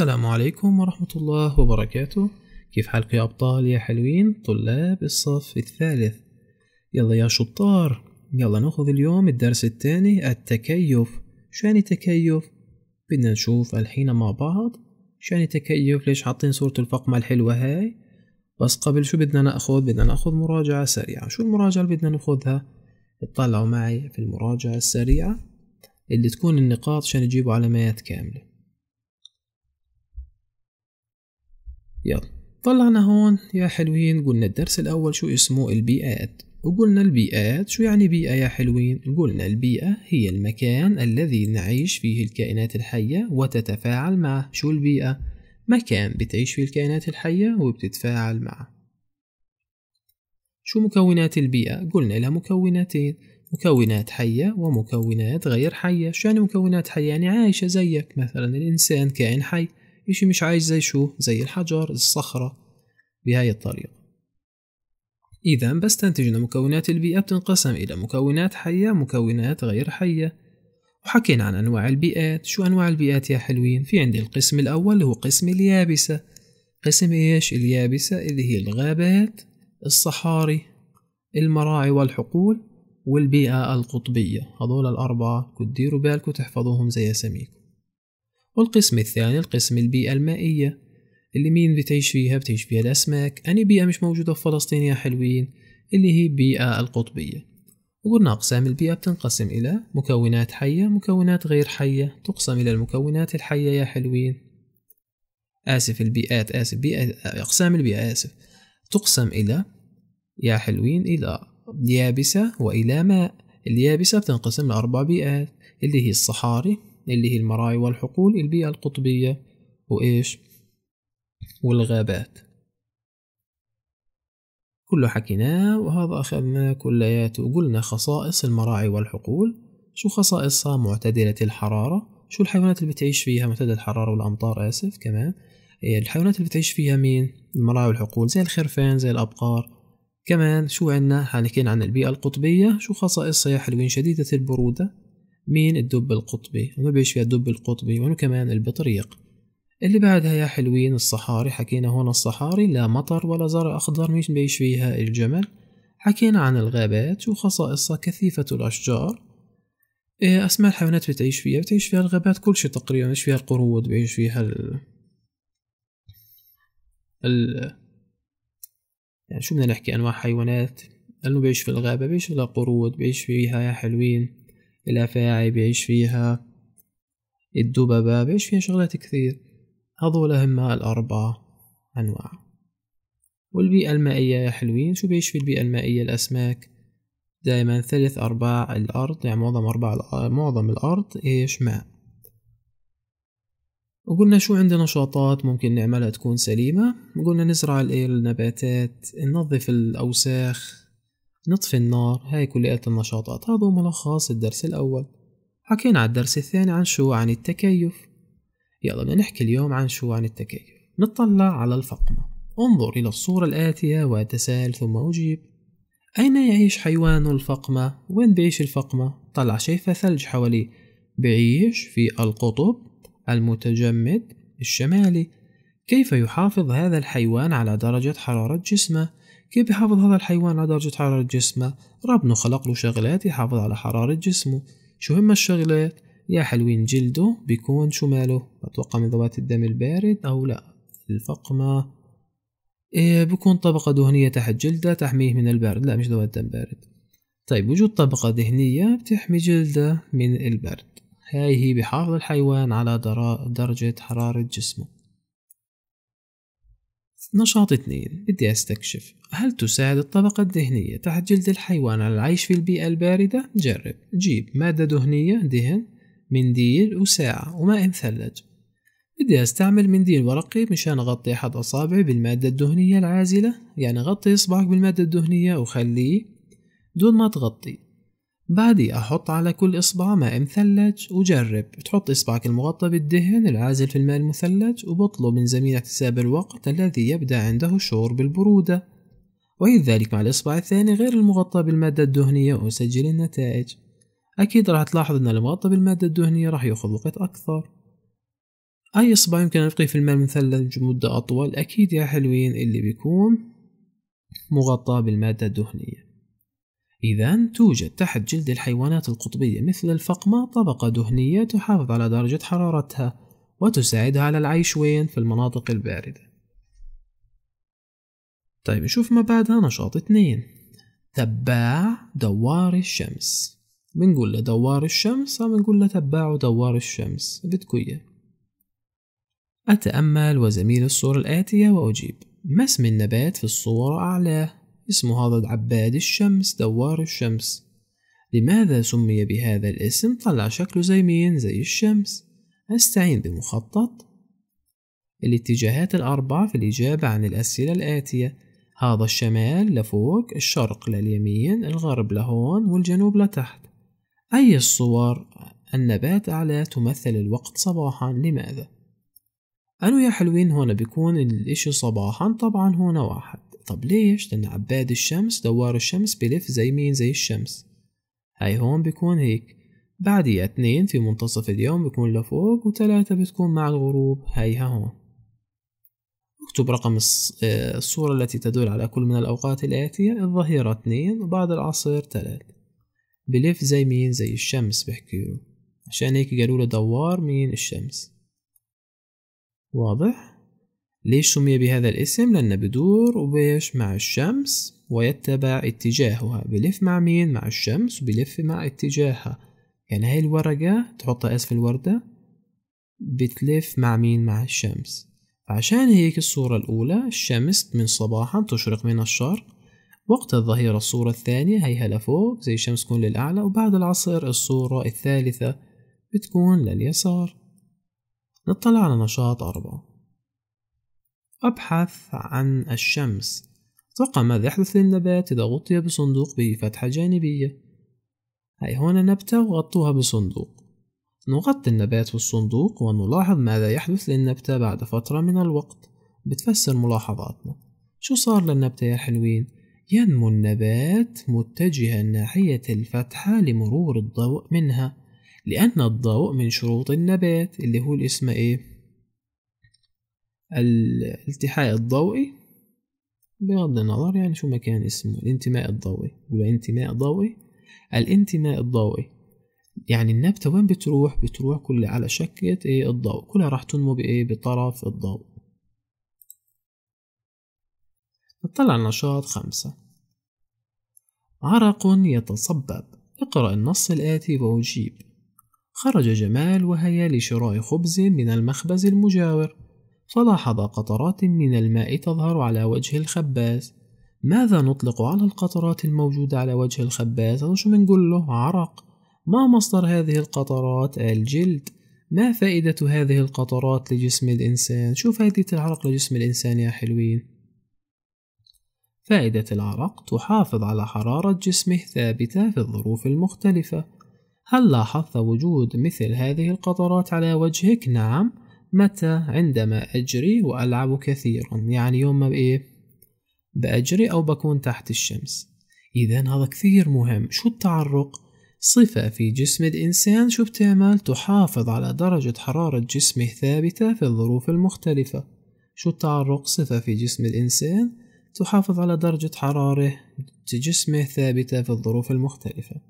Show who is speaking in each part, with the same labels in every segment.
Speaker 1: السلام عليكم ورحمة الله وبركاته كيف حالك يا أبطال يا حلوين طلاب الصف الثالث يلا يا شطار يلا ناخذ اليوم الدرس الثاني التكيف شاني تكيف بدنا نشوف الحين مع بعض شاني تكيف ليش حاطين صورة الفقمة الحلوة هاي بس قبل شو بدنا ناخذ بدنا ناخذ مراجعة سريعة شو المراجعة اللي بدنا ناخذها اطلعوا معي في المراجعة السريعة اللي تكون النقاط عشان يجيبوا علامات كاملة يلا طلعنا هون يا حلوين قلنا الدرس الأول شو اسمه البيئات وقلنا البيئات شو يعني بيئة يا حلوين قلنا البيئة هي المكان الذي نعيش فيه الكائنات الحية وتتفاعل معه شو البيئة مكان بتعيش فيه الكائنات الحية وبتتفاعل معه شو مكونات البيئة قلنا لها مكوناتين مكونات حية ومكونات غير حية شو يعني مكونات حية يعني عايشة زيك مثلا الإنسان كائن حي إشي مش عايش زي شو زي الحجر الصخرة بهاي الطريقة إذا بستنتج أن مكونات البيئة بتنقسم إلى مكونات حية مكونات غير حية وحكينا عن أنواع البيئات شو أنواع البيئات يا حلوين في عندي القسم الأول اللي هو قسم اليابسة قسم إيش اليابسة اللي هي الغابات الصحاري المراعي والحقول والبيئة القطبية هذول الأربعة كديروا بالكم تحفظوهم زي سميكم والقسم الثاني القسم البيئة المائية اللي مين بتعيش فيها بتعيش فيها الأسماك أني بيئة مش موجودة في فلسطين يا حلوين اللي هي بيئة القطبية وقلنا أقسام البيئة بتنقسم إلى مكونات حية مكونات غير حية تقسم إلى المكونات الحية يا حلوين آسف البيئات آسف بيئة أقسام البيئة آسف تقسم إلى يا حلوين إلى يابسة وإلى ماء اليابسة بتنقسم لأربع بيئات اللي هي الصحاري اللي هي المراعي والحقول البيئة القطبية وإيش والغابات كله حكيناه وهذا أخذناه كلياته وقلنا خصائص المراعي والحقول شو خصائصها معتدلة الحرارة شو الحيوانات اللي بتعيش فيها معتدلة الحرارة والأمطار آسف كمان إيه، الحيوانات اللي بتعيش فيها مين المراعي والحقول زي الخرفان زي الأبقار كمان شو عنا حنحكينا عن البيئة القطبية شو خصائصها يا حلوين شديدة البرودة مين الدب القطبي بيش فيها الدب القطبي كمان البطريق اللي بعدها يا حلوين الصحاري حكينا هون الصحاري لا مطر ولا زرع أخضر مش بيش فيها الجمل حكينا عن الغابات وخصائصها كثيفة الأشجار إيه، أسماء الحيوانات بتعيش فيها بتعيش فيها الغابات كل شيء تقريبا بيعيش فيها القرود بيعيش فيها ال... ال... يعني شو بدنا نحكي أنواع حيوانات لأنه بيعيش في الغابة بيعيش فيها قرود بيعيش فيها يا حلوين الأفاعي بيعيش فيها الدببة بيعيش فيها شغلات كثير هذول هما الأربعة أنواع والبيئة المائية يا حلوين شو بيعيش في البيئة المائية الأسماك دائما ثلث أرباع الأرض يعني معظم أرباع معظم الأرض إيش ماء وقلنا شو عندنا نشاطات ممكن نعملها تكون سليمة قلنا نزرع النباتات ننظف الأوساخ نطفي النار هاي كلية النشاطات هذا ملخص الدرس الأول حكينا على الدرس الثاني عن شو عن يعني التكيف يلا بدنا نحكي اليوم عن شو عن يعني التكيف نطلع على الفقمة انظر إلى الصورة الآتية وتسأل ثم أجيب أين يعيش حيوان الفقمة؟ وين بيعيش الفقمة؟ طلع شايفة ثلج حواليه بعيش في القطب المتجمد الشمالي كيف يحافظ هذا الحيوان على درجة حرارة جسمه؟ كيف يحافظ هذا الحيوان على درجة حرارة جسمه ربنا خلق له شغلات يحافظ على حرارة جسمه شو هم الشغلات يا حلوين جلده بيكون شو ماله أتوقع من ذوات الدم البارد أو لا الفقمة إيه بكون طبقة دهنية تحت جلده تحميه من البرد لا مش ذوات دم بارد طيب وجود طبقة دهنية بتحمي جلده من البرد هاي هي بحافظ الحيوان على درجة حرارة جسمه نشاط اثنين بدي أستكشف هل تساعد الطبقة الدهنية تحت جلد الحيوان على العيش في البيئة الباردة؟ جرب جيب مادة دهنية دهن منديل وساعة وماء مثلج بدي أستعمل منديل ورقي مشان أغطي أحد أصابعي بالمادة الدهنية العازلة يعني غطي إصبعك بالمادة الدهنية وخليه دون ما تغطي بعدي أحط على كل إصبع ماء مثلج وجرب تحط إصبعك المغطى بالدهن العازل في الماء المثلج وبطلب من زميلك احتساب الوقت الذي يبدأ عنده الشعور بالبرودة ذلك مع الإصبع الثاني غير المغطى بالمادة الدهنية وأسجل النتائج أكيد راح تلاحظ أن المغطى بالمادة الدهنية راح يأخذ وقت أكثر أي إصبع يمكن أن في الماء المثلج مدة أطول أكيد يا حلوين اللي بيكون مغطى بالمادة الدهنية إذا توجد تحت جلد الحيوانات القطبية مثل الفقمة طبقة دهنية تحافظ على درجة حرارتها وتساعدها على العيش وين في المناطق الباردة طيب نشوف ما بعدها نشاط اثنين تباع دوار الشمس بنقول له دوار الشمس أو بنقول له تباع دوار الشمس بدكو أتأمل وزميل الصورة الآتية وأجيب ما اسم النبات في الصورة أعلاه اسمه هذا العباد الشمس دوار الشمس لماذا سمي بهذا الاسم طلع شكله زي مين زي الشمس استعين بمخطط الاتجاهات الأربعة في الإجابة عن الأسئلة الآتية هذا الشمال لفوق الشرق لليمين الغرب لهون والجنوب لتحت أي الصور النبات أعلى تمثل الوقت صباحا لماذا؟ أنو يا حلوين هنا بيكون الإشي صباحا طبعا هنا واحد طب ليش؟ لأن عباد الشمس دوار الشمس بلف زي مين زي الشمس هاي هون بيكون هيك بعديها اثنين في منتصف اليوم بيكون لفوق وتلاتة بتكون مع الغروب ها هون اكتب رقم آه، الصورة التي تدل على كل من الأوقات الآتية الظهيرة اثنين وبعد العصر ثلاثة بلف زي مين زي الشمس بحكيه عشان هيك قالوا له دوار مين الشمس واضح؟ ليش سمي بهذا الاسم؟ لأنه بدور وبيش مع الشمس ويتبع اتجاهها بلف مع مين؟ مع الشمس وبلف مع اتجاهها يعني هاي الورقة تحطها اسفل الوردة بتلف مع مين؟ مع الشمس عشان هيك الصورة الأولى الشمس من صباحا تشرق من الشرق وقت الظهيرة الصورة الثانية هيها لفوق زي الشمس تكون للأعلى وبعد العصر الصورة الثالثة بتكون لليسار نطلع على نشاط أربعة أبحث عن الشمس توقع ماذا يحدث للنبات إذا غطي بصندوق بفتحة جانبية هاي هنا نبتة وغطوها بصندوق نغطي النبات بالصندوق ونلاحظ ماذا يحدث للنبتة بعد فترة من الوقت بتفسر ملاحظاتنا شو صار للنبتة يا حلوين؟ ينمو النبات متجها ناحية الفتحة لمرور الضوء منها لأن الضوء من شروط النبات اللي هو الاسم إيه؟ الالتحاء الضوئي بغض النظر يعني شو ما كان اسمه الانتماء الضوئي ولا انتماء ضوئي الانتماء الضوئي يعني النبتة وين بتروح بتروح كل على شكل ايه الضوء كلها راح تنمو بايه بطرف الضوء نطلع النشاط نشاط خمسة عرق يتصبب اقرأ النص الآتي وأجيب خرج جمال وهيا لشراء خبز من المخبز المجاور فلاحظ قطرات من الماء تظهر على وجه الخباز ماذا نطلق على القطرات الموجودة على وجه الخباز أو شو بنقول له عرق ما مصدر هذه القطرات الجلد ما فائدة هذه القطرات لجسم الإنسان شو فائدة العرق لجسم الإنسان يا حلوين فائدة العرق تحافظ على حرارة جسمه ثابتة في الظروف المختلفة هل لاحظت وجود مثل هذه القطرات على وجهك؟ نعم متى عندما أجري وألعب كثيرا يعني يوم ما بإيه بأجري أو بكون تحت الشمس إذا هذا كثير مهم شو التعرق صفة في جسم الإنسان شو بتعمل تحافظ على درجة حرارة جسمه ثابتة في الظروف المختلفة شو التعرق صفة في جسم الإنسان تحافظ على درجة حرارة جسمه ثابتة في الظروف المختلفة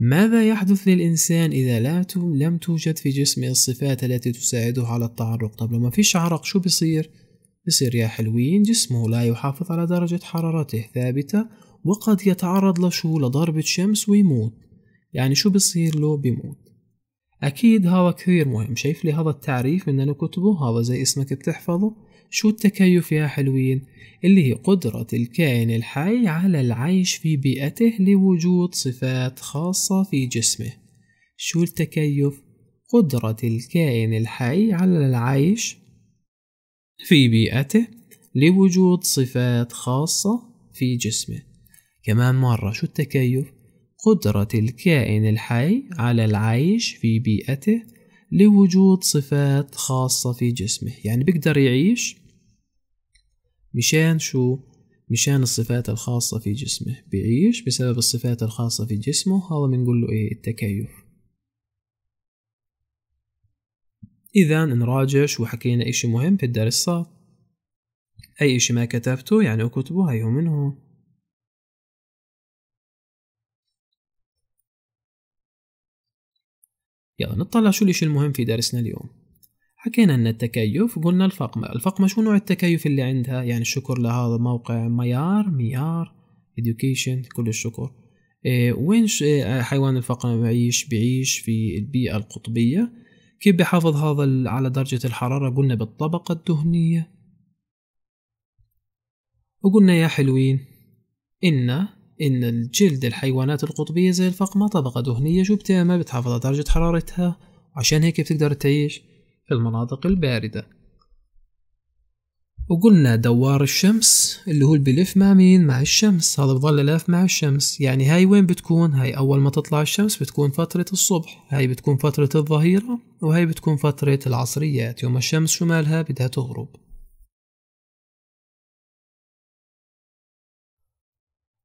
Speaker 1: ماذا يحدث للإنسان إذا لا لم توجد في جسمه الصفات التي تساعده على التعرق طب لو ما فيش عرق شو بصير؟ بصير يا حلوين جسمه لا يحافظ على درجة حرارته ثابتة وقد يتعرض لشو لضربة شمس ويموت يعني شو بصير له بيموت أكيد هذا كثير مهم شايف لي هذا التعريف من أنا كتبه هذا زي اسمك بتحفظه شو التكيف يا حلوين اللي هي قدرة الكائن الحي على العيش في بيئته لوجود صفات خاصة في جسمه شو التكيف؟ قدرة الكائن الحي على العيش في بيئته لوجود صفات خاصة في جسمه كمان مرة شو التكيف؟ قدرة الكائن الحي على العيش في بيئته لوجود صفات خاصة في جسمه يعني بيقدر يعيش مشان شو مشان الصفات الخاصة في جسمه بيعيش بسبب الصفات الخاصة في جسمه هذا بنقول له ايه التكيف اذا نراجع شو حكينا اشي مهم في الدرس صار اي اشي ما كتبته يعني اكتبه هاي هو منه يلا نطلع شو الإشي المهم في درسنا اليوم حكينا أن التكيف قلنا الفقمة الفقمة شو نوع التكيف اللي عندها يعني الشكر لهذا موقع ميار ميار education كل الشكر إيه وين إيه، حيوان الفقمة بيعيش بيعيش في البيئة القطبية كيف بحافظ هذا على درجة الحرارة قلنا بالطبقة الدهنية وقلنا يا حلوين إن إن الجلد الحيوانات القطبية زي الفقمة طبقة دهنية جبتها ما بتحافظ على درجة حرارتها عشان هيك بتقدر تعيش في المناطق الباردة وقلنا دوار الشمس اللي هو البلف مع مين مع الشمس هذا بظل لاف مع الشمس يعني هاي وين بتكون هاي أول ما تطلع الشمس بتكون فترة الصبح هاي بتكون فترة الظهيرة وهاي بتكون فترة العصريات يوم الشمس شمالها بدها تغرب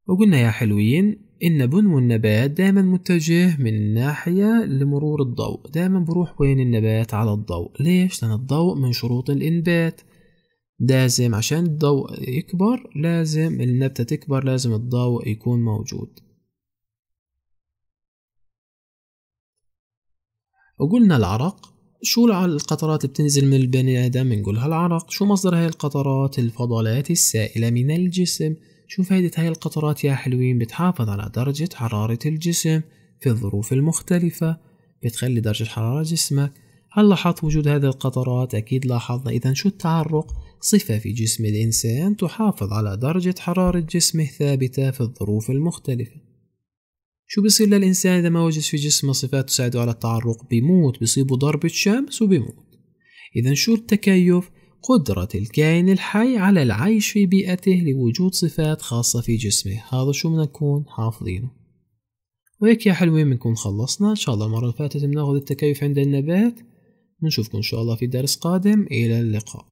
Speaker 1: وقلنا يا حلوين إن بنو النبات دائما متجه من ناحية لمرور الضوء دائما بروح وين النبات على الضوء ليش؟ لأن الضوء من شروط الإنبات لازم عشان الضوء يكبر لازم النبتة تكبر لازم الضوء يكون موجود وقلنا العرق شو القطرات اللي بتنزل من البني آدم نقولها العرق شو مصدر هاي القطرات الفضلات السائلة من الجسم شو فايدة هاي القطرات يا حلوين بتحافظ على درجة حرارة الجسم في الظروف المختلفة بتخلي درجة حرارة جسمك هل لاحظت وجود هذه القطرات؟ أكيد لاحظنا إذا شو التعرق؟ صفة في جسم الإنسان تحافظ على درجة حرارة جسمه ثابتة في الظروف المختلفة شو بصير للإنسان إذا ما وجد في جسمه صفات تساعده على التعرق؟ بيموت بيصيبه ضربة شمس وبيموت إذا شو التكيف؟ قدرة الكائن الحي على العيش في بيئته لوجود صفات خاصة في جسمه هذا شو بنكون حافظينه وهيك يا حلوين بنكون خلصنا إن شاء الله المرة اللي فاتت بناخد التكيف عند النبات بنشوفكم إن شاء الله في درس قادم إلى اللقاء